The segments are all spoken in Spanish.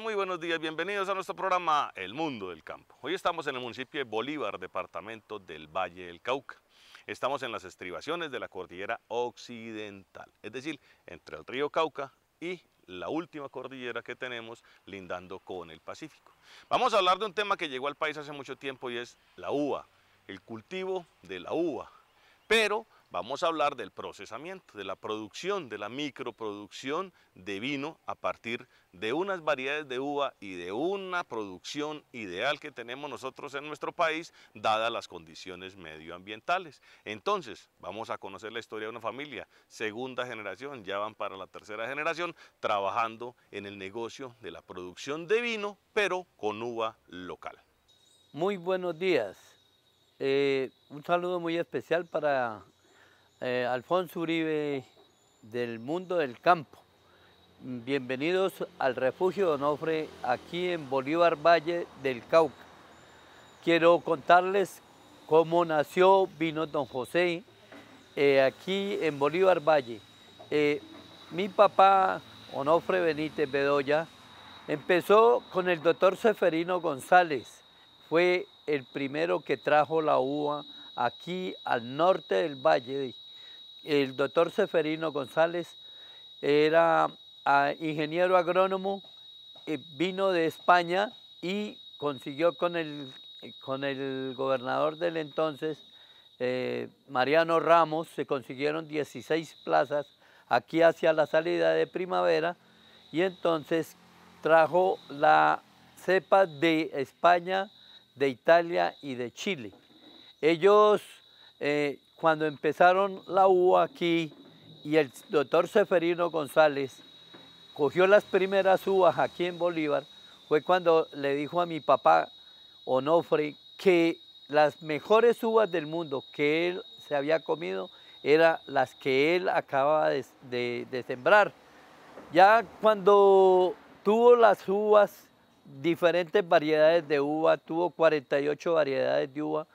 muy buenos días, bienvenidos a nuestro programa El Mundo del Campo. Hoy estamos en el municipio de Bolívar, departamento del Valle del Cauca. Estamos en las estribaciones de la cordillera occidental, es decir, entre el río Cauca y la última cordillera que tenemos lindando con el Pacífico. Vamos a hablar de un tema que llegó al país hace mucho tiempo y es la uva, el cultivo de la uva. Pero Vamos a hablar del procesamiento, de la producción, de la microproducción de vino a partir de unas variedades de uva y de una producción ideal que tenemos nosotros en nuestro país, dadas las condiciones medioambientales. Entonces, vamos a conocer la historia de una familia, segunda generación, ya van para la tercera generación, trabajando en el negocio de la producción de vino, pero con uva local. Muy buenos días. Eh, un saludo muy especial para eh, Alfonso Uribe del Mundo del Campo. Bienvenidos al Refugio Onofre aquí en Bolívar Valle del Cauca. Quiero contarles cómo nació Vino Don José eh, aquí en Bolívar Valle. Eh, mi papá, Onofre Benítez Bedoya, empezó con el doctor Seferino González. Fue el primero que trajo la uva aquí al norte del valle el doctor Seferino González era ah, ingeniero agrónomo, eh, vino de España y consiguió con el, con el gobernador del entonces, eh, Mariano Ramos, se consiguieron 16 plazas aquí hacia la salida de primavera y entonces trajo la cepa de España, de Italia y de Chile. Ellos eh, cuando empezaron la uva aquí y el doctor Seferino González cogió las primeras uvas aquí en Bolívar, fue cuando le dijo a mi papá Onofre que las mejores uvas del mundo que él se había comido eran las que él acababa de, de sembrar. Ya cuando tuvo las uvas, diferentes variedades de uva, tuvo 48 variedades de uva,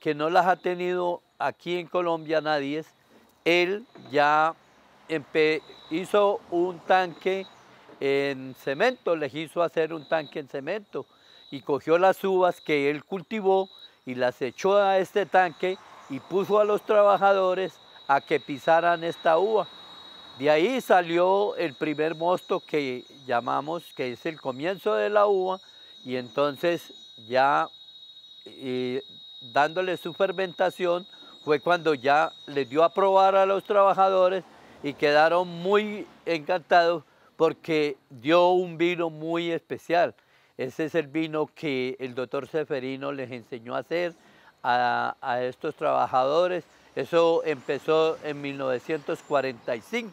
que no las ha tenido aquí en Colombia nadie, él ya hizo un tanque en cemento, les hizo hacer un tanque en cemento y cogió las uvas que él cultivó y las echó a este tanque y puso a los trabajadores a que pisaran esta uva. De ahí salió el primer mosto que llamamos, que es el comienzo de la uva, y entonces ya eh, dándole su fermentación, fue cuando ya les dio a probar a los trabajadores y quedaron muy encantados porque dio un vino muy especial. Ese es el vino que el doctor Seferino les enseñó a hacer a, a estos trabajadores. Eso empezó en 1945.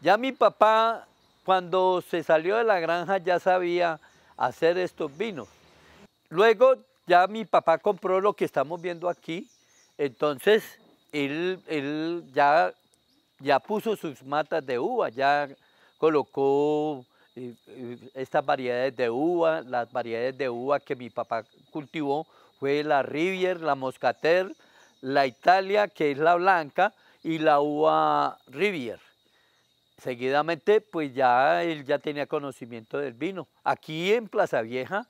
Ya mi papá, cuando se salió de la granja, ya sabía hacer estos vinos. Luego ya mi papá compró lo que estamos viendo aquí, entonces, él, ya, ya puso sus matas de uva, ya colocó eh, eh, estas variedades de uva, las variedades de uva que mi papá cultivó fue la Rivier, la Moscater, la Italia, que es la blanca, y la uva Rivier. Seguidamente, pues ya él ya tenía conocimiento del vino. Aquí en Plaza Vieja,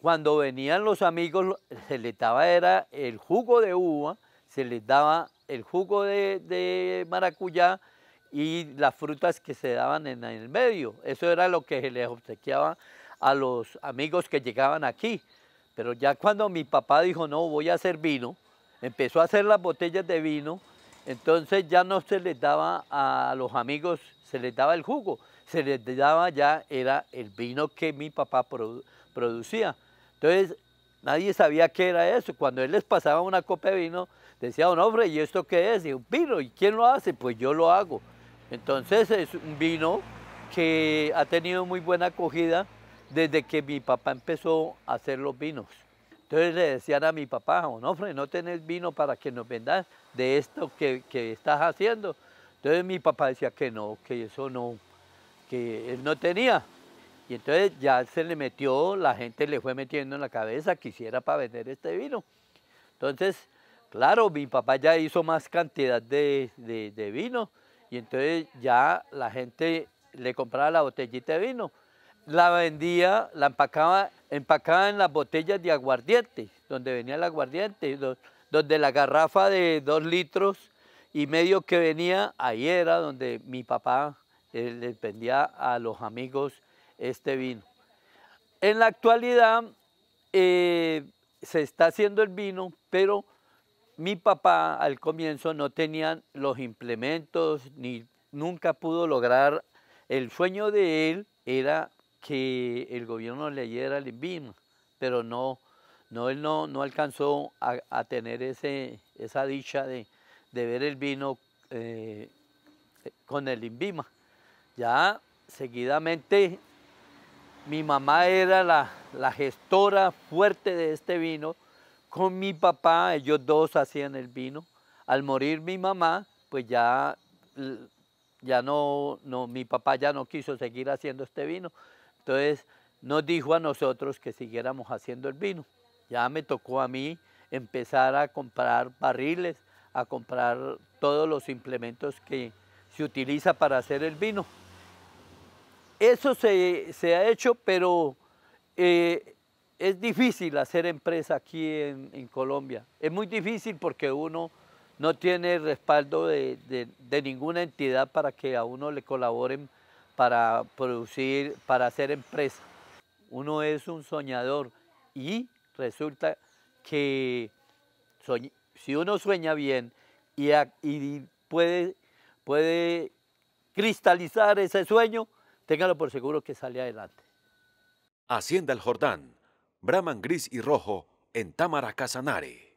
cuando venían los amigos, se les daba era el jugo de uva, se les daba el jugo de, maracuyá y las frutas que se daban en el medio. Eso era lo que se les obsequiaba a los amigos que llegaban aquí. Pero ya cuando mi papá dijo, no, voy a hacer vino, empezó a hacer las botellas de vino, entonces ya no se les daba a los amigos, se les daba el jugo, se les daba ya, era el vino que mi papá producía. Entonces, nadie sabía qué era eso. Cuando él les pasaba una copa de vino, decía, un hombre, ¿y esto qué es? Y un vino, ¿y quién lo hace? Pues yo lo hago. Entonces, es un vino que ha tenido muy buena acogida desde que mi papá empezó a hacer los vinos. Entonces le decían a mi papá, hombre, no tenés vino para que nos vendas de esto que, que, estás haciendo. Entonces mi papá decía que no, que eso no, que él no tenía. Y entonces ya se le metió, la gente le fue metiendo en la cabeza que hiciera para vender este vino. Entonces, claro, mi papá ya hizo más cantidad de, vino y entonces ya la gente le compraba la botellita de vino, la vendía, la empacaba, empacaba en las botellas de aguardiente, donde venía el aguardiente, donde la garrafa de dos litros y medio que venía, ahí era donde mi papá le vendía a los amigos este vino. En la actualidad eh, se está haciendo el vino, pero mi papá al comienzo no tenía los implementos ni nunca pudo lograr. El sueño de él era que el gobierno leyera el vino, pero no, no él no, no alcanzó a, tener ese, esa dicha de, ver el vino eh, con el INVIMA. Ya seguidamente mi mamá era la, gestora fuerte de este vino. Con mi papá, ellos dos hacían el vino. Al morir mi mamá, pues ya, ya no, no, mi papá ya no quiso seguir haciendo este vino. Entonces nos dijo a nosotros que siguiéramos haciendo el vino. Ya me tocó a mí empezar a comprar barriles, a comprar todos los implementos que se utiliza para hacer el vino. Eso se, ha hecho, pero eh, es difícil hacer empresa aquí en, Colombia. Es muy difícil porque uno no tiene respaldo de, ninguna entidad para que a uno le colaboren para producir, para hacer empresa. Uno es un soñador y resulta que si uno sueña bien y, y puede, puede cristalizar ese sueño, Téngalo por seguro que sale adelante. Hacienda El Jordán, Brahman Gris y Rojo en Támara Casanare.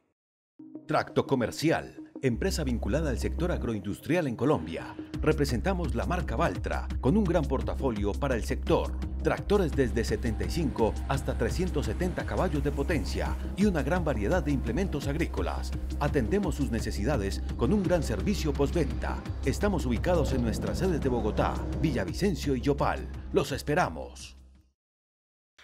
Tracto Comercial empresa vinculada al sector agroindustrial en Colombia. Representamos la marca Valtra, con un gran portafolio para el sector. Tractores desde 75 hasta 370 caballos de potencia y una gran variedad de implementos agrícolas. Atendemos sus necesidades con un gran servicio postventa. Estamos ubicados en nuestras sedes de Bogotá, Villavicencio y Yopal. Los esperamos.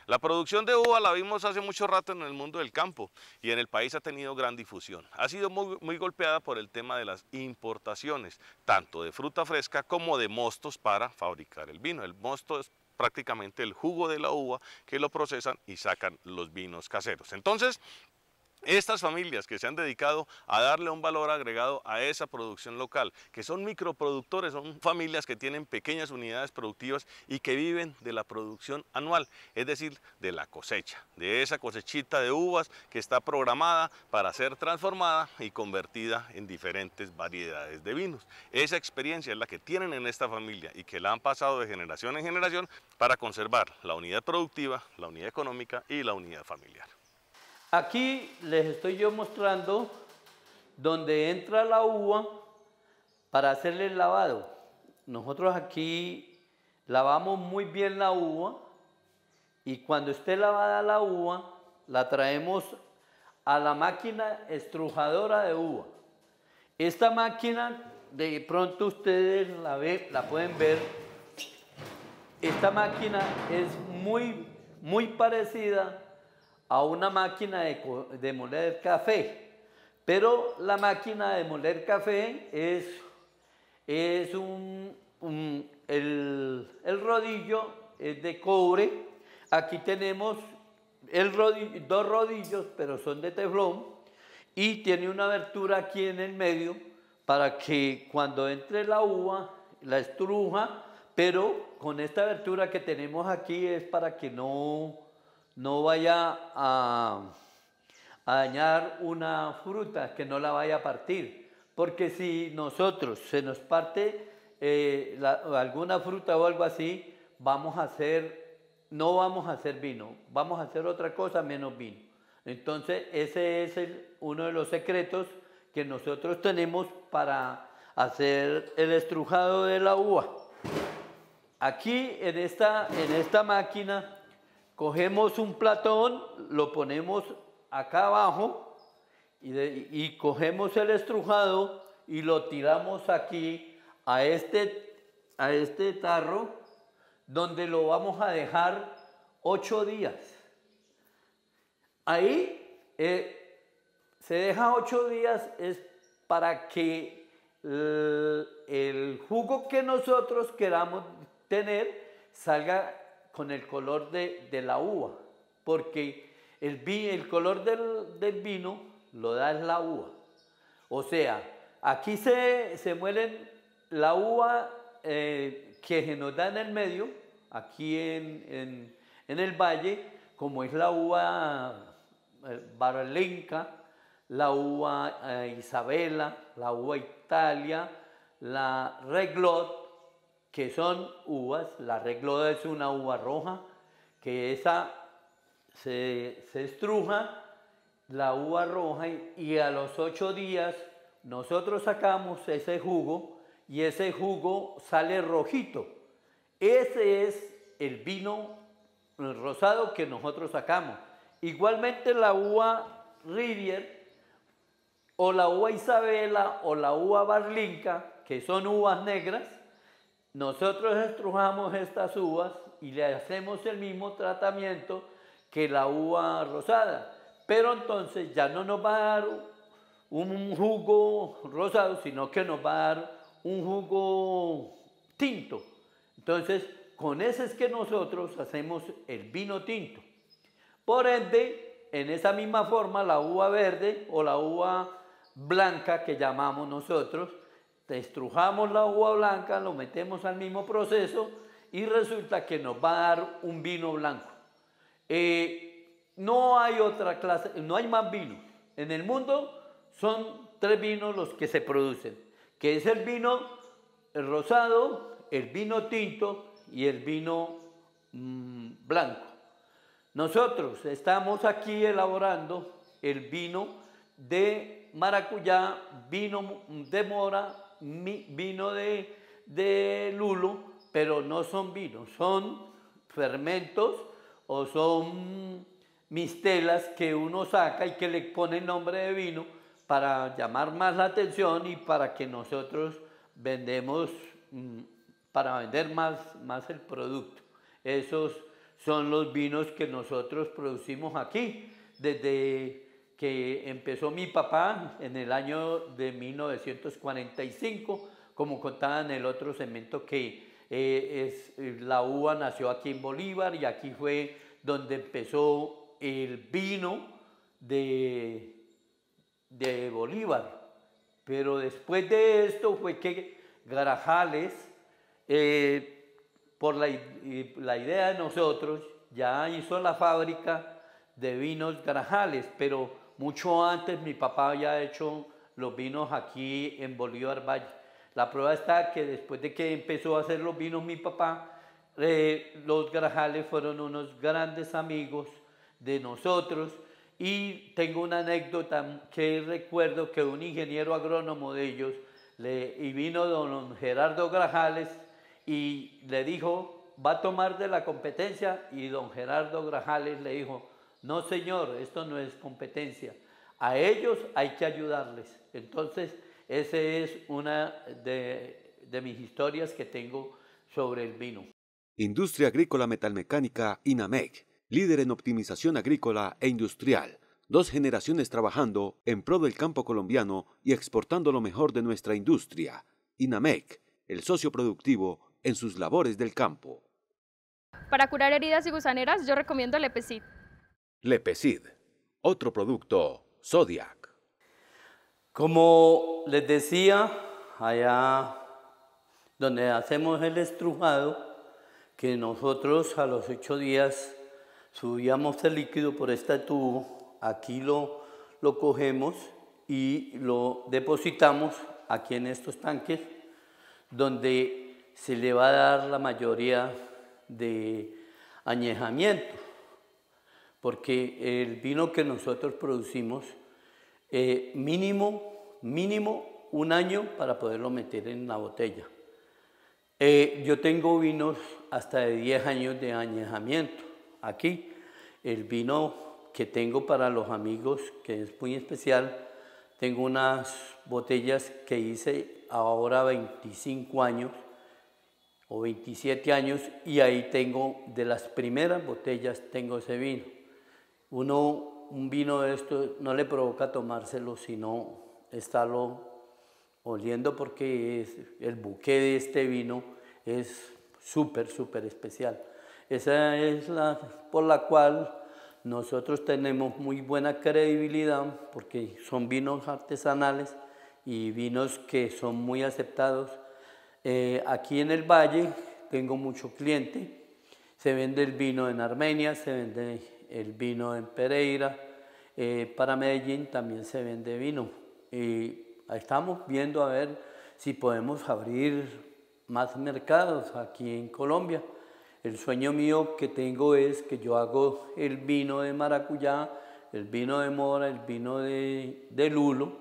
La producción de uva la vimos hace mucho rato en el mundo del campo y en el país ha tenido gran difusión. Ha sido muy, golpeada por el tema de las importaciones, tanto de fruta fresca como de mostos para fabricar el vino. El mosto es prácticamente el jugo de la uva que lo procesan y sacan los vinos caseros. Entonces, estas familias que se han dedicado a darle un valor agregado a esa producción local, que son microproductores, son familias que tienen pequeñas unidades productivas y que viven de la producción anual, es decir, de la cosecha, de esa cosechita de uvas que está programada para ser transformada y convertida en diferentes variedades de vinos. Esa experiencia es la que tienen en esta familia y que la han pasado de generación en generación para conservar la unidad productiva, la unidad económica y la unidad familiar. Aquí les estoy yo mostrando donde entra la uva para hacerle el lavado. Nosotros aquí lavamos muy bien la uva y cuando esté lavada la uva la traemos a la máquina estrujadora de uva. Esta máquina, de pronto ustedes la, la pueden ver, esta máquina es muy, muy parecida a una máquina de, moler café, pero la máquina de moler café es, es un, el, rodillo es de cobre, aquí tenemos el dos rodillos, pero son de teflón, y tiene una abertura aquí en el medio para que cuando entre la uva, la estruja, pero con esta abertura que tenemos aquí es para que no, no vaya a, dañar una fruta, que no la vaya a partir. Porque si nosotros se nos parte eh, alguna fruta o algo así, vamos a hacer, no vamos a hacer vino, vamos a hacer otra cosa menos vino. Entonces, ese es uno de los secretos que nosotros tenemos para hacer el estrujado de la uva. Aquí en esta, en esta máquina Cogemos un platón, lo ponemos acá abajo y, cogemos el estrujado y lo tiramos aquí a este, a este tarro donde lo vamos a dejar ocho días. Ahí eh, se deja ocho días es para que el, el jugo que nosotros queramos tener salga con el color de, la uva, porque el, el color del, vino lo da la uva. O sea, aquí se, se muelen la uva eh, que se nos da en el medio, aquí en, en, el valle, como es la uva eh, Baralenca, la uva eh, Isabela, la uva Italia, la Reglot, que son uvas, la regla es una uva roja, que esa se, estruja la uva roja y, y a los ocho días nosotros sacamos ese jugo y ese jugo sale rojito. Ese es el vino rosado que nosotros sacamos. Igualmente la uva Rivier o la uva Isabela o la uva Barlinca, que son uvas negras, nosotros estrujamos estas uvas y le hacemos el mismo tratamiento que la uva rosada, pero entonces ya no nos va a dar un jugo rosado, sino que nos va a dar un jugo tinto. Entonces, con ese es que nosotros hacemos el vino tinto. Por ende, en esa misma forma, la uva verde o la uva blanca que llamamos nosotros, Destrujamos la uva blanca, lo metemos al mismo proceso y resulta que nos va a dar un vino blanco. Eh, no hay otra clase, no hay más vino. En el mundo son tres vinos los que se producen, que es el vino rosado, el vino tinto y el vino mm, blanco. Nosotros estamos aquí elaborando el vino de maracuyá, vino de mora, vino de, de lulo, pero no son vinos, son fermentos o son mistelas que uno saca y que le pone nombre de vino para llamar más la atención y para que nosotros vendemos, mm, para vender más, más el producto. Esos son los vinos que nosotros producimos aquí, desde que empezó mi papá en el año de 1945, como contaba en el otro segmento que eh, es, la uva nació aquí en Bolívar y aquí fue donde empezó el vino de, de Bolívar. Pero después de esto fue que Garajales, eh, por la, la idea de nosotros, ya hizo la fábrica de vinos Garajales, pero mucho antes mi papá había hecho los vinos aquí en Bolívar Valle. La prueba está que después de que empezó a hacer los vinos mi papá, eh, los Grajales fueron unos grandes amigos de nosotros y tengo una anécdota que recuerdo que un ingeniero agrónomo de ellos le, y vino don Gerardo Grajales y le dijo, va a tomar de la competencia y don Gerardo Grajales le dijo, no, Señor, esto no es competencia. A ellos hay que ayudarles. Entonces, esa es una de, mis historias que tengo sobre el vino. Industria Agrícola Metalmecánica INAMEC, líder en optimización agrícola e industrial. Dos generaciones trabajando en pro del campo colombiano y exportando lo mejor de nuestra industria. INAMEC, el socio productivo en sus labores del campo. Para curar heridas y gusaneras, yo recomiendo el EPECIT. Lepecid, otro producto Zodiac. Como les decía, allá donde hacemos el estrujado, que nosotros a los ocho días subíamos el líquido por este tubo, aquí lo, lo cogemos y lo depositamos aquí en estos tanques, donde se le va a dar la mayoría de añejamiento porque el vino que nosotros producimos, eh, mínimo, mínimo un año para poderlo meter en la botella. Eh, yo tengo vinos hasta de 10 años de añejamiento. Aquí, el vino que tengo para los amigos, que es muy especial, tengo unas botellas que hice ahora 25 años o 27 años y ahí tengo de las primeras botellas tengo ese vino. Uno, un vino de esto no le provoca tomárselo, sino estarlo oliendo porque el buque de este vino es súper, súper especial. Esa es la por la cual nosotros tenemos muy buena credibilidad porque son vinos artesanales y vinos que son muy aceptados. Eh, aquí en el Valle tengo mucho cliente, se vende el vino en Armenia, se vende en el vino en Pereira. Eh, para Medellín también se vende vino. Y estamos viendo a ver si podemos abrir más mercados aquí en Colombia. El sueño mío que tengo es que yo hago el vino de maracuyá, el vino de mora, el vino de, lulo,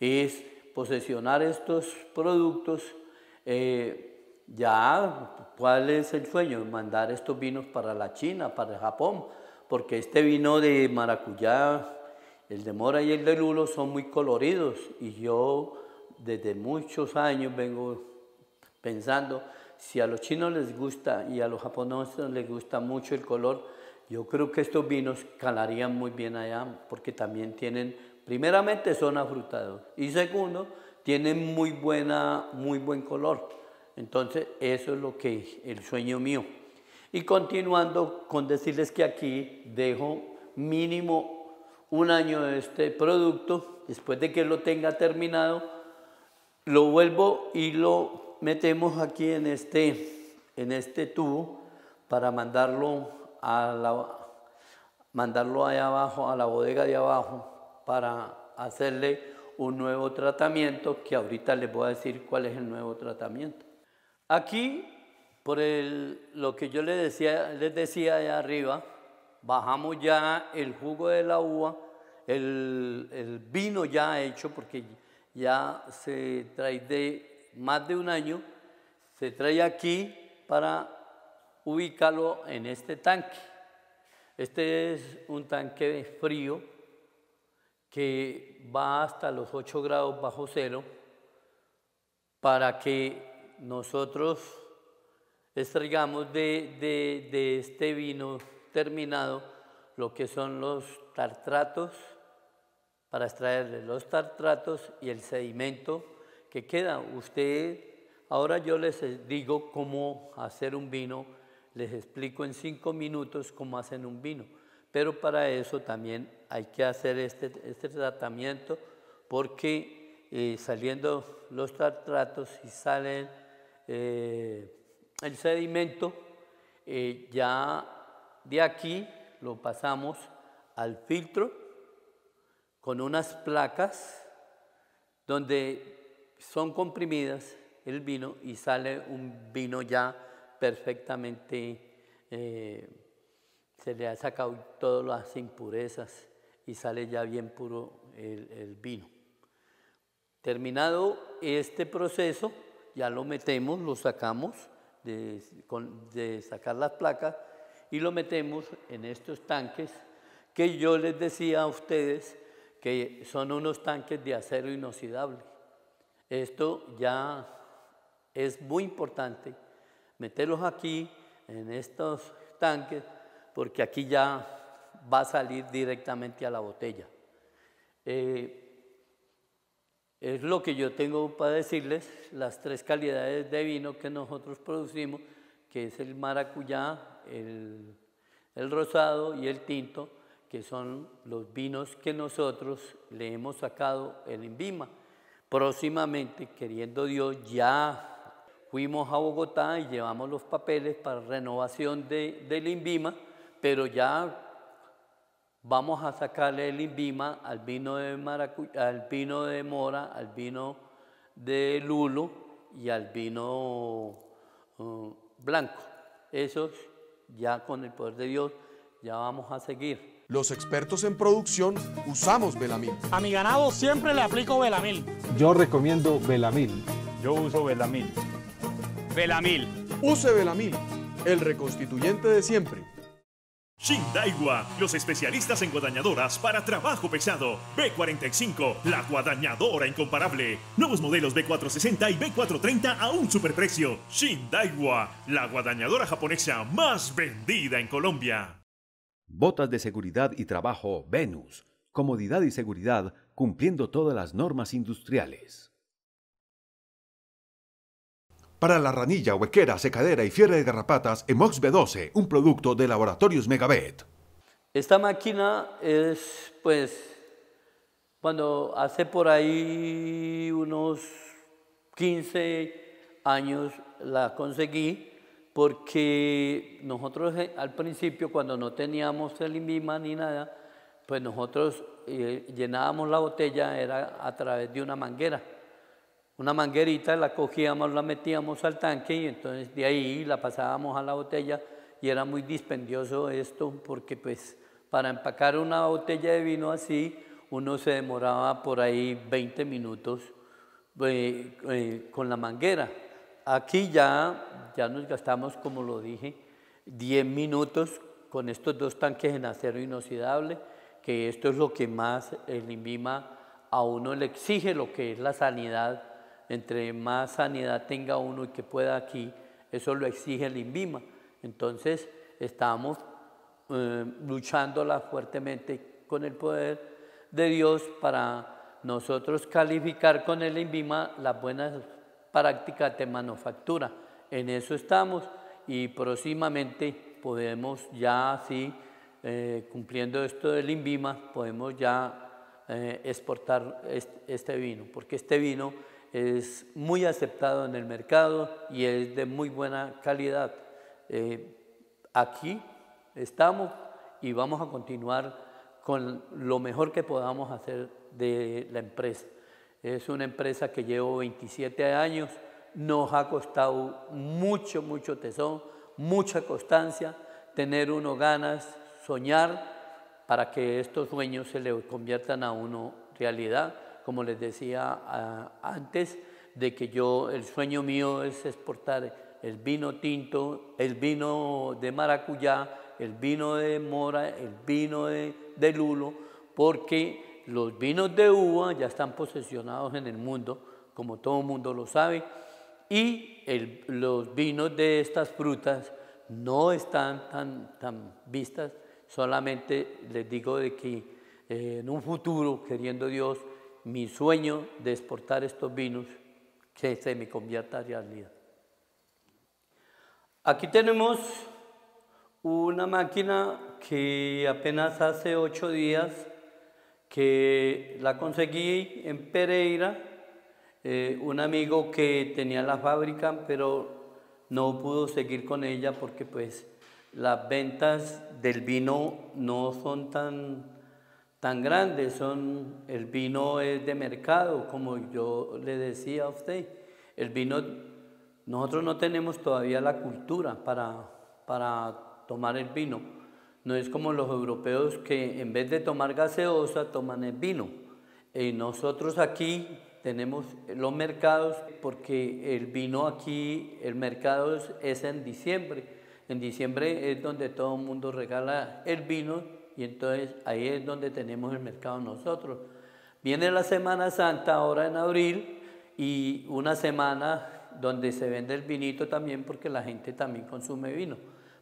es posesionar estos productos. Eh, ya, ¿cuál es el sueño? Mandar estos vinos para la China, para Japón, porque este vino de maracuyá, el de mora y el de lulo son muy coloridos y yo desde muchos años vengo pensando, si a los chinos les gusta y a los japoneses les gusta mucho el color, yo creo que estos vinos calarían muy bien allá porque también tienen, primeramente son afrutados y segundo, tienen muy, buena, muy buen color. Entonces, eso es lo que es el sueño mío. Y continuando con decirles que aquí dejo mínimo un año de este producto, después de que lo tenga terminado, lo vuelvo y lo metemos aquí en este, en este tubo para mandarlo, a la, mandarlo allá abajo, a la bodega de abajo, para hacerle un nuevo tratamiento, que ahorita les voy a decir cuál es el nuevo tratamiento. Aquí por el, lo que yo les decía, les decía allá arriba, bajamos ya el jugo de la uva, el, el vino ya hecho, porque ya se trae de más de un año, se trae aquí para ubicarlo en este tanque. Este es un tanque de frío que va hasta los 8 grados bajo cero para que nosotros extraigamos de, este vino terminado lo que son los tartratos, para extraerle los tartratos y el sedimento que queda. Usted, ahora yo les digo cómo hacer un vino, les explico en cinco minutos cómo hacen un vino, pero para eso también hay que hacer este, este tratamiento porque eh, saliendo los tartratos y salen eh, el sedimento eh, ya de aquí lo pasamos al filtro con unas placas donde son comprimidas el vino y sale un vino ya perfectamente, eh, se le ha sacado todas las impurezas y sale ya bien puro el vino. Terminado este proceso, ya lo metemos, lo sacamos de, con, sacar las placas y lo metemos en estos tanques que yo les decía a ustedes que son unos tanques de acero inoxidable. Esto ya es muy importante meterlos aquí en estos tanques porque aquí ya va a salir directamente a la botella. Eh, es lo que yo tengo para decirles, las tres calidades de vino que nosotros producimos, que es el maracuyá, el, rosado y el tinto, que son los vinos que nosotros le hemos sacado el INVIMA. Próximamente, queriendo Dios, ya fuimos a Bogotá y llevamos los papeles para renovación del INVIMA, pero ya vamos a sacarle el INVIMA al vino de al vino de mora, al vino de lulo y al vino uh, blanco. Esos ya con el poder de Dios ya vamos a seguir. Los expertos en producción usamos velamil. A mi ganado siempre le aplico Belamil. Yo recomiendo velamil. Yo uso Belamil. Velamil. Use velamil, el reconstituyente de siempre. Shindaiwa, los especialistas en guadañadoras para trabajo pesado. B45, la guadañadora incomparable. Nuevos modelos B460 y B430 a un superprecio. Shindaiwa, la guadañadora japonesa más vendida en Colombia. Botas de seguridad y trabajo Venus. Comodidad y seguridad cumpliendo todas las normas industriales. Para la ranilla, huequera, secadera y fiebre de garrapatas, Emox B12, un producto de Laboratorios megabet Esta máquina es, pues, cuando hace por ahí unos 15 años la conseguí, porque nosotros eh, al principio, cuando no teníamos el INVIMA ni nada, pues nosotros eh, llenábamos la botella era a través de una manguera una manguerita, la cogíamos, la metíamos al tanque y entonces de ahí la pasábamos a la botella y era muy dispendioso esto porque pues para empacar una botella de vino así uno se demoraba por ahí 20 minutos eh, eh, con la manguera. Aquí ya, ya nos gastamos, como lo dije, 10 minutos con estos dos tanques en acero inoxidable, que esto es lo que más el INVIMA a uno le exige, lo que es la sanidad entre más sanidad tenga uno y que pueda aquí, eso lo exige el INVIMA. Entonces estamos eh, luchándola fuertemente con el poder de Dios para nosotros calificar con el INVIMA las buenas prácticas de manufactura. En eso estamos y próximamente podemos ya así, eh, cumpliendo esto del INVIMA, podemos ya eh, exportar este vino, porque este vino es muy aceptado en el mercado y es de muy buena calidad. Eh, aquí estamos y vamos a continuar con lo mejor que podamos hacer de la empresa. Es una empresa que llevo 27 años, nos ha costado mucho, mucho tesón, mucha constancia, tener uno ganas, soñar para que estos sueños se le conviertan a uno realidad como les decía antes, de que yo, el sueño mío es exportar el vino tinto, el vino de maracuyá, el vino de mora, el vino de, lulo, porque los vinos de uva ya están posesionados en el mundo, como todo mundo lo sabe, y los vinos de estas frutas no están tan, tan vistas, solamente les digo de que eh, en un futuro, queriendo Dios, mi sueño de exportar estos vinos que se me convierta en realidad. Aquí tenemos una máquina que apenas hace ocho días que la conseguí en Pereira, eh, un amigo que tenía la fábrica, pero no pudo seguir con ella porque pues las ventas del vino no son tan tan grandes son. El vino es de mercado, como yo le decía a usted. El vino, nosotros no tenemos todavía la cultura para, para tomar el vino. No es como los europeos que en vez de tomar gaseosa toman el vino. Y eh, nosotros aquí tenemos los mercados porque el vino aquí, el mercado es en diciembre. En diciembre es donde todo el mundo regala el vino y entonces ahí es donde tenemos el mercado nosotros. Viene la Semana Santa ahora en abril y una semana donde se vende el vinito también porque la gente también consume vino.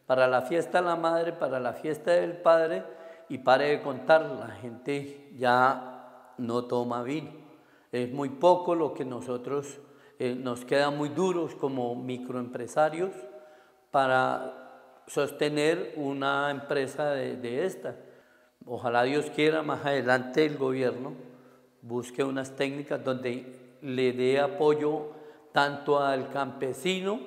Para la fiesta de la madre, para la fiesta del padre y pare de contar, la gente ya no toma vino. Es muy poco lo que nosotros eh, nos queda muy duros como microempresarios para sostener una empresa de esta. Ojalá Dios quiera más adelante el gobierno busque unas técnicas donde le dé apoyo tanto al campesino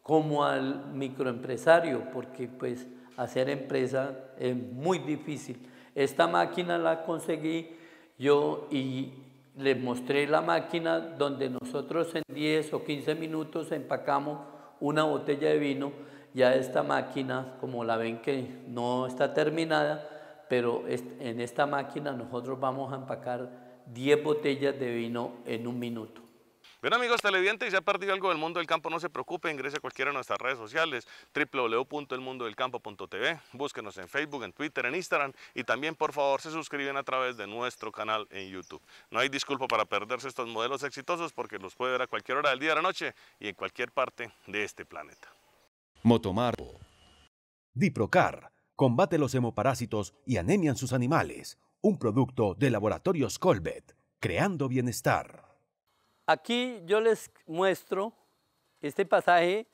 como al microempresario, porque pues hacer empresa es muy difícil. Esta máquina la conseguí yo y les mostré la máquina donde nosotros en 10 o 15 minutos empacamos una botella de vino. Ya esta máquina, como la ven que no está terminada, pero en esta máquina nosotros vamos a empacar 10 botellas de vino en un minuto. Bueno amigos televidentes, si ha perdido algo del mundo del campo, no se preocupe, ingrese a cualquiera de nuestras redes sociales, www.elmundodelcampo.tv, búsquenos en Facebook, en Twitter, en Instagram y también por favor se suscriben a través de nuestro canal en YouTube. No hay disculpa para perderse estos modelos exitosos porque los puede ver a cualquier hora del día de la noche y en cualquier parte de este planeta. Motomar Diprocar combate los hemoparásitos y anemian sus animales. Un producto de Laboratorios Colbet, creando bienestar. Aquí yo les muestro este pasaje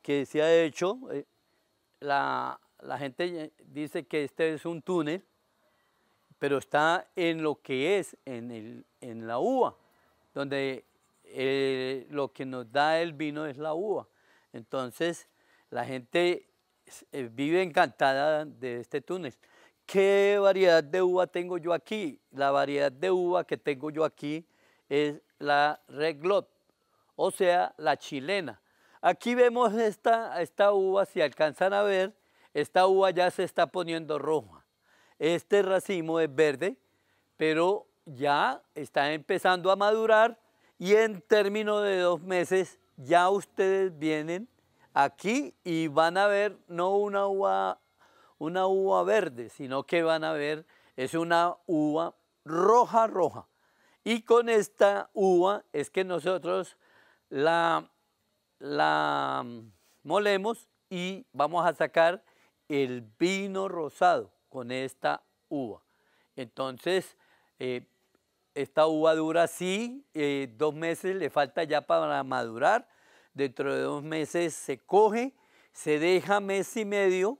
que se ha hecho. Eh, la, gente dice que este es un túnel, pero está en lo que es, en, el, en la uva, donde eh, lo que nos da el vino es la uva. Entonces, la gente eh, vive encantada de este túnel. ¿Qué variedad de uva tengo yo aquí? La variedad de uva que tengo yo aquí es la reglot, o sea, la chilena. Aquí vemos esta, esta uva, si alcanzan a ver, esta uva ya se está poniendo roja. Este racimo es verde, pero ya está empezando a madurar y en término de dos meses ya ustedes vienen aquí y van a ver no una uva, verde, sino que van a ver es una uva roja, roja. Y con esta uva es que nosotros la, la molemos y vamos a sacar el vino rosado con esta uva. Entonces, eh, esta uva dura así, eh, dos meses le falta ya para madurar, dentro de dos meses se coge, se deja mes y medio,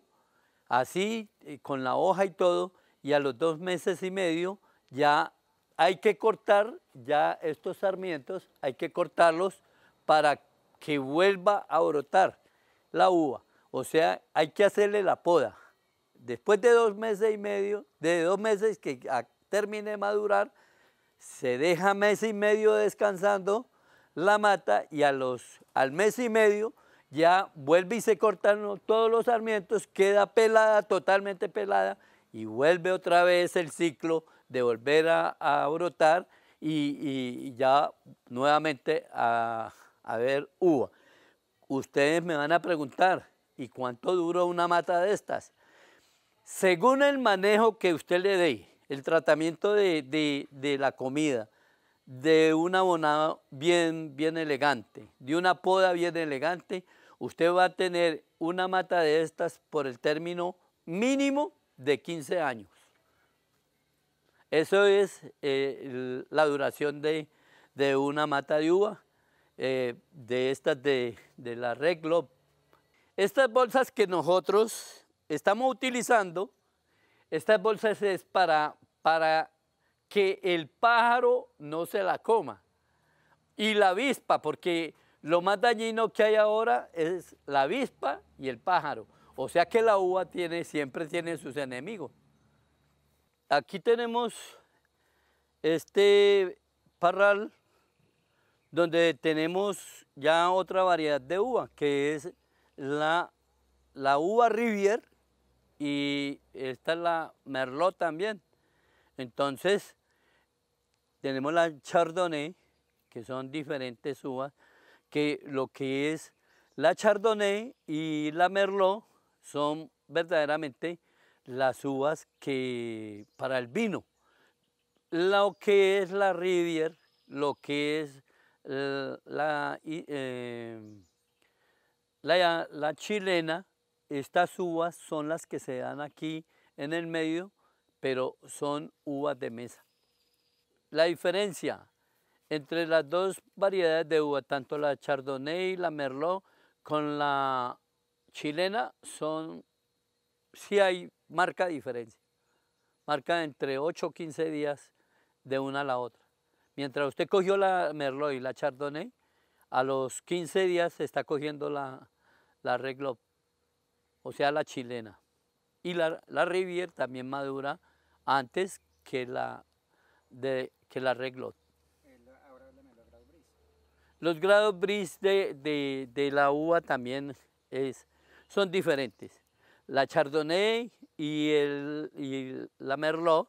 así eh, con la hoja y todo, y a los dos meses y medio ya hay que cortar, ya estos sarmientos hay que cortarlos para que vuelva a brotar la uva. O sea, hay que hacerle la poda. Después de dos meses y medio, de dos meses que termine de madurar, se deja mes y medio descansando la mata y a los, al mes y medio ya vuelve y se cortan todos los sarmientos, queda pelada, totalmente pelada, y vuelve otra vez el ciclo de volver a, brotar y, ya nuevamente a, ver uva. Ustedes me van a preguntar, ¿y cuánto dura una mata de estas? Según el manejo que usted le dé, el tratamiento de la comida, de una bonada bien, bien elegante, de una poda bien elegante, usted va a tener una mata de estas por el término mínimo de 15 años. Eso es eh, la duración de, una mata de uva, eh, de estas de, la Red Estas bolsas que nosotros estamos utilizando, estas bolsas es para, para que el pájaro no se la coma. Y la avispa, porque lo más dañino que hay ahora es la avispa y el pájaro. O sea que la uva tiene, siempre tiene sus enemigos. Aquí tenemos este parral donde tenemos ya otra variedad de uva, que es la, la uva Rivier y esta es la Merlot también. Entonces, tenemos la Chardonnay, que son diferentes uvas, que lo que es la Chardonnay y la Merlot son verdaderamente las uvas que para el vino. Lo que es la Rivier, lo que es eh, eh, la, la chilena, estas uvas son las que se dan aquí en el medio, pero son uvas de mesa. La diferencia entre las dos variedades de uva, tanto la Chardonnay y la Merlot, con la chilena son, sí hay marca diferencia, marca entre 8 o 15 días de una a la otra. Mientras usted cogió la Merlot y la Chardonnay, a los 15 días se está cogiendo la, la Reglo, o sea, la chilena. Y la, la Rivier también madura antes que la de que la arregló. Los grados bris de, de, de la uva también es, son diferentes. La Chardonnay y, el, la Merlot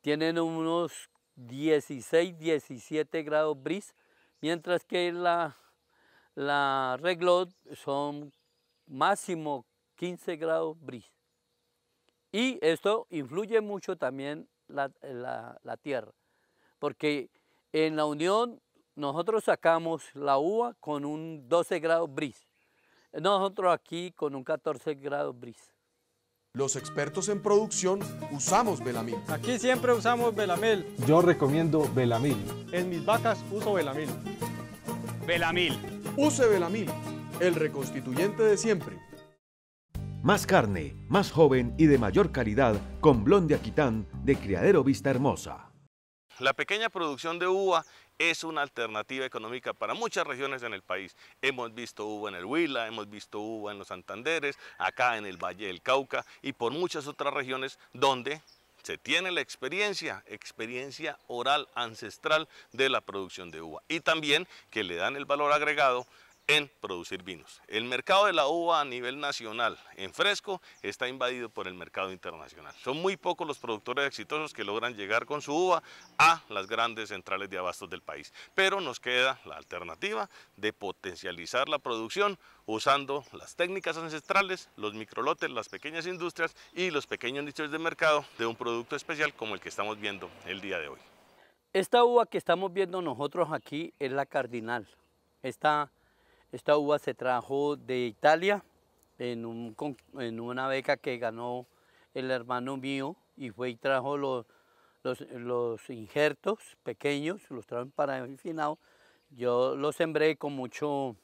tienen unos 16, 17 grados bris, mientras que la, la Reglot son máximo 15 grados bris. Y esto influye mucho también la tierra porque en la Unión nosotros sacamos la uva con un 12 grados bris. Nosotros aquí con un 14 grados bris. Los expertos en producción usamos Belamil. Aquí siempre usamos Belamil. Yo recomiendo Belamil. En mis vacas uso velamil. Velamil. Use velamil, el reconstituyente de siempre. Más carne, más joven y de mayor calidad con Blonde Aquitán de Criadero Vista Hermosa. La pequeña producción de uva es una alternativa económica para muchas regiones en el país. Hemos visto uva en el Huila, hemos visto uva en los Santanderes, acá en el Valle del Cauca y por muchas otras regiones donde se tiene la experiencia, experiencia oral ancestral de la producción de uva y también que le dan el valor agregado en producir vinos. El mercado de la uva a nivel nacional en fresco está invadido por el mercado internacional. Son muy pocos los productores exitosos que logran llegar con su uva a las grandes centrales de abastos del país. Pero nos queda la alternativa de potencializar la producción usando las técnicas ancestrales, los microlotes, las pequeñas industrias y los pequeños nichos de mercado de un producto especial como el que estamos viendo el día de hoy. Esta uva que estamos viendo nosotros aquí es la cardinal. Esta esta uva se trajo de Italia en, en una beca que ganó el hermano mío y fue y trajo los, los, injertos pequeños, los trajo para el finado. Yo los sembré con mucho,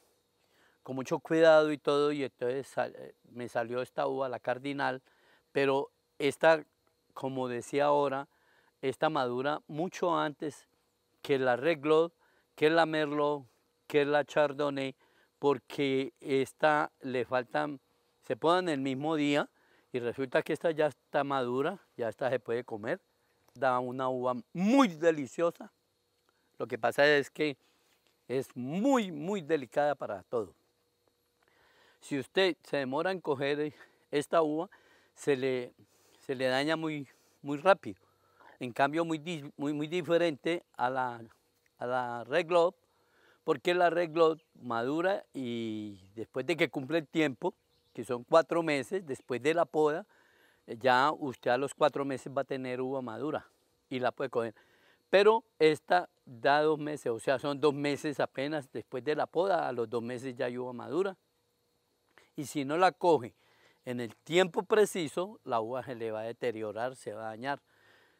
con mucho cuidado y todo y entonces eh, me salió esta uva, la cardinal, pero esta, como decía ahora, esta madura mucho antes que la Reglot, que la Merlot, que la Chardonnay, porque esta le faltan, se podan el mismo día y resulta que esta ya está madura, ya esta se puede comer, da una uva muy deliciosa. Lo que pasa es que es muy, muy delicada para todo. Si usted se demora en coger esta uva, se le, se le daña muy, muy rápido. En cambio, muy, muy, muy diferente a la, a la Red Globe, porque el arreglo madura y después de que cumple el tiempo, que son cuatro meses, después de la poda, eh, ya usted a los cuatro meses va a tener uva madura y la puede coger. Pero esta da dos meses, o sea, son dos meses apenas después de la poda, a los dos meses ya hay uva madura. Y si no la coge en el tiempo preciso, la uva se le va a deteriorar, se va a dañar.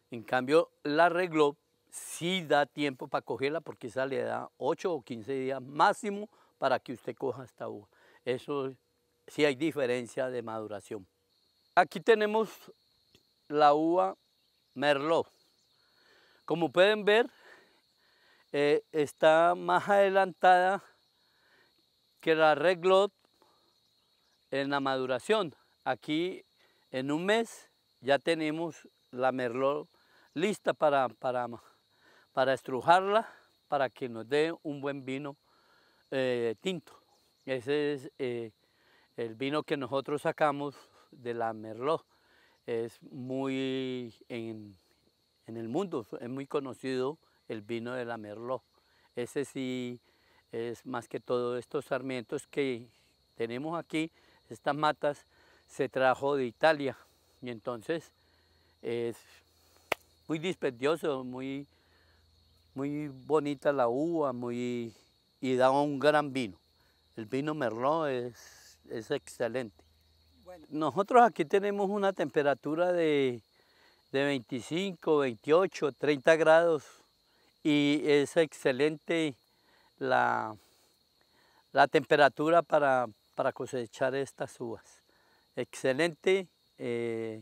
En cambio, la reglo si da tiempo para cogerla porque esa le da 8 o 15 días máximo para que usted coja esta uva. Eso sí hay diferencia de maduración. Aquí tenemos la uva Merlot. Como pueden ver, eh, está más adelantada que la Reglot en la maduración. Aquí en un mes ya tenemos la Merlot lista para, para para estrujarla, para que nos dé un buen vino eh, tinto. Ese es eh, el vino que nosotros sacamos de la Merlot. Es muy, en, el mundo, es muy conocido el vino de la Merlot. Ese sí es más que todo estos sarmientos que tenemos aquí, estas matas, se trajo de Italia. Y entonces es muy dispendioso, muy muy bonita la uva muy, y da un gran vino. El vino Merlot es, es excelente. Nosotros aquí tenemos una temperatura de, 25, 28, 30 grados y es excelente la, la temperatura para, para, cosechar estas uvas. Excelente. Eh,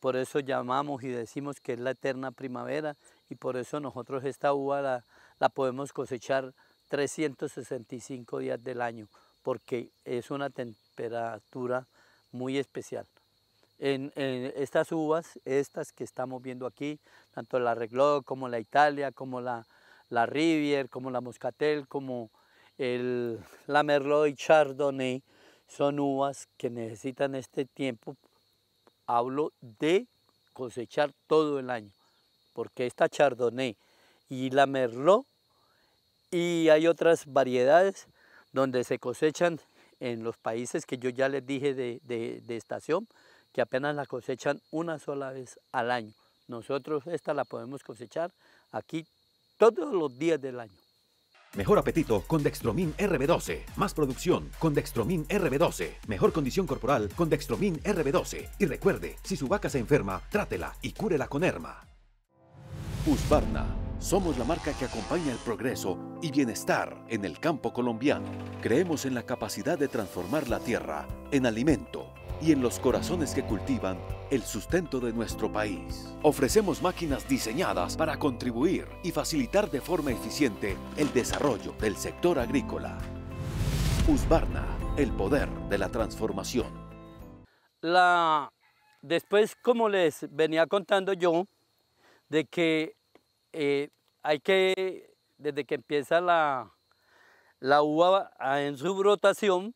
por eso llamamos y decimos que es la eterna primavera y por eso nosotros esta uva la, podemos cosechar 365 días del año, porque es una temperatura muy especial. En, estas uvas, estas que estamos viendo aquí, tanto la Regló como la Italia, como la, la Rivier, como la Moscatel, como la Merlot y Chardonnay, son uvas que necesitan este tiempo hablo de cosechar todo el año, porque esta Chardonnay y la Merlot y hay otras variedades donde se cosechan en los países que yo ya les dije de, de estación, que apenas la cosechan una sola vez al año. Nosotros esta la podemos cosechar aquí todos los días del año. Mejor apetito con Dextromin RB12. Más producción con Dextromin RB12. Mejor condición corporal con Dextromin RB12. Y recuerde, si su vaca se enferma, trátela y cúrela con Herma. Usbarna. Somos la marca que acompaña el progreso y bienestar en el campo colombiano. Creemos en la capacidad de transformar la tierra en alimento y en los corazones que cultivan el sustento de nuestro país. Ofrecemos máquinas diseñadas para contribuir y facilitar de forma eficiente el desarrollo del sector agrícola. Usbarna, el poder de la transformación. Después, como les venía contando yo, de que eh, hay que, desde que empieza la, la uva en su brotación,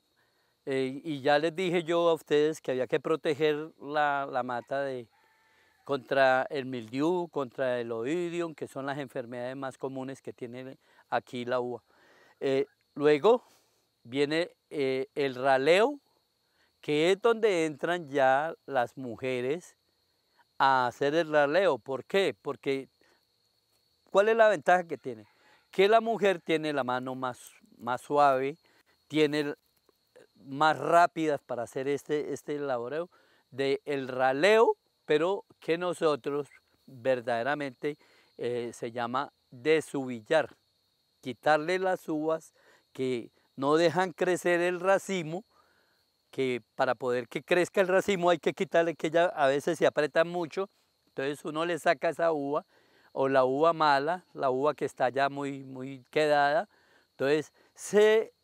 eh, y ya les dije yo a ustedes que había que proteger la, mata de, contra el mildiú, contra el oidium, que son las enfermedades más comunes que tiene aquí la uva. Eh, luego viene eh, el raleo, que es donde entran ya las mujeres a hacer el raleo. ¿Por qué? Porque, ¿cuál es la ventaja que tiene? Que la mujer tiene la mano más, más suave, tiene más rápidas para hacer este, este laboreo del el raleo, pero que nosotros verdaderamente eh, se llama desubillar, quitarle las uvas que no dejan crecer el racimo, que para poder que crezca el racimo hay que quitarle que ya a veces se apretan mucho, entonces uno le saca esa uva o la uva mala, la uva que está ya muy, muy quedada, entonces se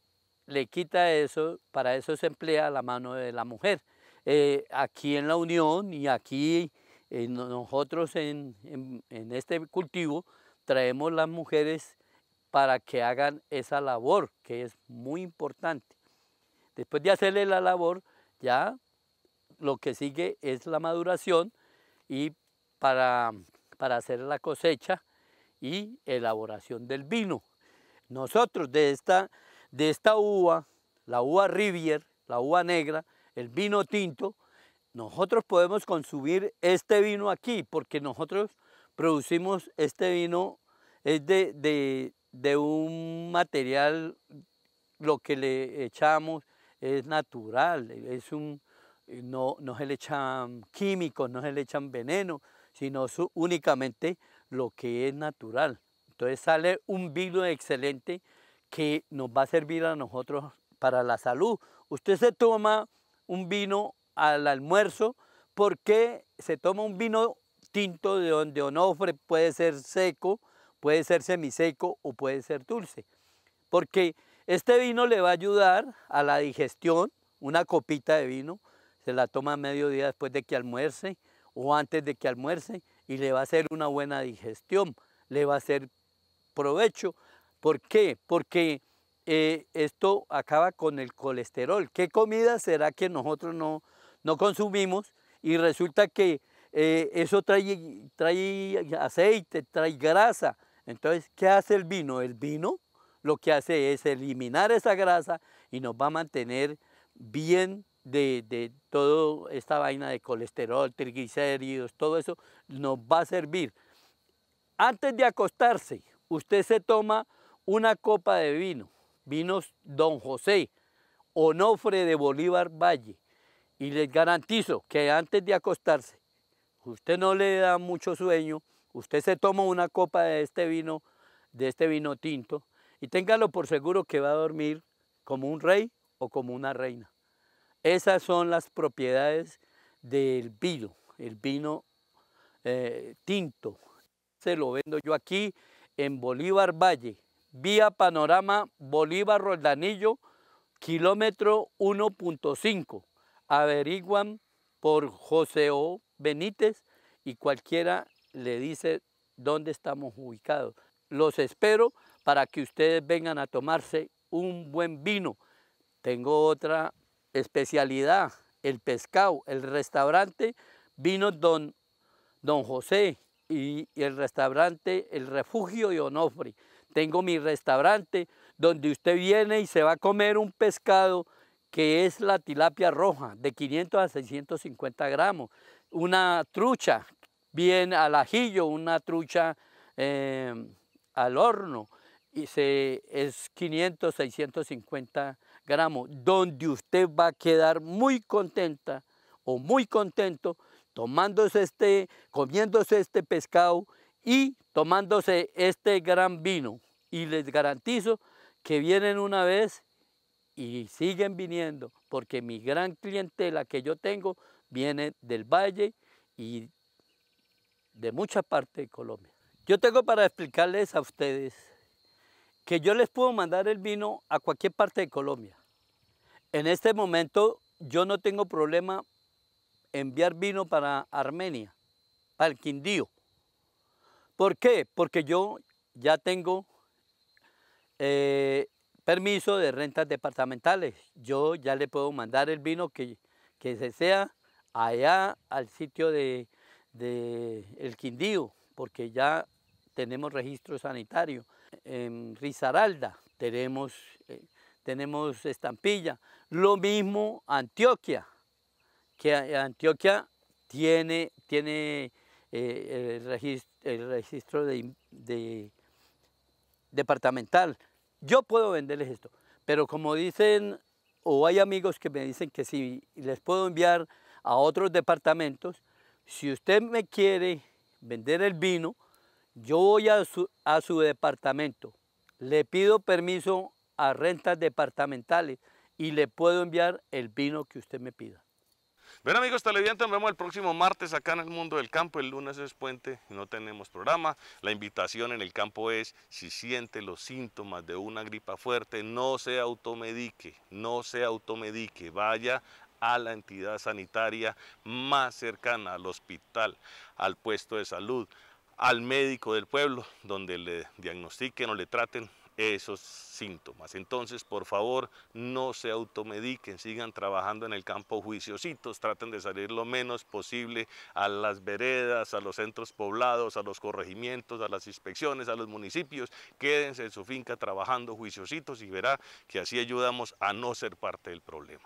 le quita eso, para eso se emplea la mano de la mujer. Eh, aquí en la Unión y aquí eh, nosotros en, este cultivo traemos las mujeres para que hagan esa labor, que es muy importante. Después de hacerle la labor, ya lo que sigue es la maduración y para, para hacer la cosecha y elaboración del vino. Nosotros de esta, de esta uva, la uva Rivier, la uva negra, el vino tinto, nosotros podemos consumir este vino aquí porque nosotros producimos este vino, es de, un material, lo que le echamos es natural, es un, no, se le echan químicos, no se le echan veneno, sino únicamente lo que es natural. Entonces sale un vino excelente que nos va a servir a nosotros para la salud. Usted se toma un vino al almuerzo, porque se toma un vino tinto de donde onofre puede ser seco, puede ser semiseco o puede ser dulce? Porque este vino le va a ayudar a la digestión, una copita de vino, se la toma a día después de que almuerce o antes de que almuerce y le va a hacer una buena digestión, le va a hacer provecho ¿Por qué? Porque eh, esto acaba con el colesterol. ¿Qué comida será que nosotros no, consumimos? Y resulta que eh, eso trae, trae aceite, trae grasa. Entonces, ¿qué hace el vino? El vino lo que hace es eliminar esa grasa y nos va a mantener bien de, de, toda esta vaina de colesterol, triglicéridos, todo eso nos va a servir. Antes de acostarse, usted se toma una copa de vino, vinos Don José, Onofre de Bolívar Valle, y les garantizo que antes de acostarse, usted no le da mucho sueño, usted se toma una copa de este vino, de este vino tinto, y téngalo por seguro que va a dormir como un rey o como una reina. Esas son las propiedades del vino, el vino eh, tinto. Se lo vendo yo aquí en Bolívar Valle, vía Panorama Bolívar Roldanillo, kilómetro 1.5. Averiguan por José O. Benítez y cualquiera le dice dónde estamos ubicados. Los espero para que ustedes vengan a tomarse un buen vino. Tengo otra especialidad, el pescado, el restaurante Vino Don, Don José y, el restaurante El Refugio y Onofre. Tengo mi restaurante donde usted viene y se va a comer un pescado que es la tilapia roja, de 500 a 650 gramos. Una trucha, bien al ajillo, una trucha em, al horno, y se, es 500, 650 gramos, donde usted va a quedar muy contenta o muy contento tomándose este, comiéndose este pescado y tomándose este gran vino. Y les garantizo que vienen una vez y siguen viniendo, porque mi gran clientela que yo tengo viene del valle y de mucha parte de Colombia. Yo tengo para explicarles a ustedes que yo les puedo mandar el vino a cualquier parte de Colombia. En este momento yo no tengo problema enviar vino para Armenia, para el Quindío, ¿Por qué? Porque yo ya tengo eh, permiso de rentas departamentales. Yo ya le puedo mandar el vino que, que se sea allá al sitio de, El Quindío, porque ya tenemos registro sanitario. En Risaralda tenemos, eh, tenemos estampilla. Lo mismo Antioquia, que Antioquia tiene, tiene eh, el registro el registro de, departamental. Yo puedo venderles esto, pero como dicen, o hay amigos que me dicen que si les puedo enviar a otros departamentos, si usted me quiere vender el vino, yo voy a su departamento, le pido permiso a rentas departamentales y le puedo enviar el vino que usted me pida. Bueno amigos televidentes, nos vemos el próximo martes acá en el Mundo del Campo. El lunes es puente, no tenemos programa. La invitación en el campo es, si siente los síntomas de una gripa fuerte, no se automedique, no se automedique. Vaya a la entidad sanitaria más cercana, al hospital, al puesto de salud, al médico del pueblo, donde le diagnostiquen o le traten esos síntomas. Entonces, por favor, no se automediquen, sigan trabajando en el campo juiciositos, traten de salir lo menos posible a las veredas, a los centros poblados, a los corregimientos, a las inspecciones, a los municipios, quédense en su finca trabajando juiciositos y verá que así ayudamos a no ser parte del problema.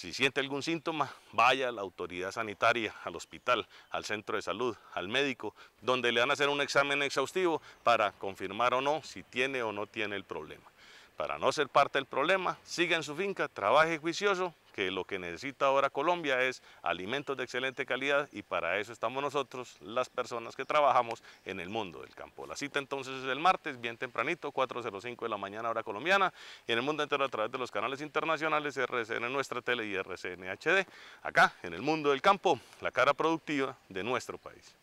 Si siente algún síntoma, vaya a la autoridad sanitaria, al hospital, al centro de salud, al médico, donde le van a hacer un examen exhaustivo para confirmar o no si tiene o no tiene el problema. Para no ser parte del problema, siga en su finca, trabaje juicioso que lo que necesita ahora Colombia es alimentos de excelente calidad y para eso estamos nosotros, las personas que trabajamos en el mundo del campo. La cita entonces es el martes, bien tempranito, 4.05 de la mañana hora colombiana, y en el mundo entero a través de los canales internacionales RCN Nuestra Tele y RCN HD, acá en el mundo del campo, la cara productiva de nuestro país.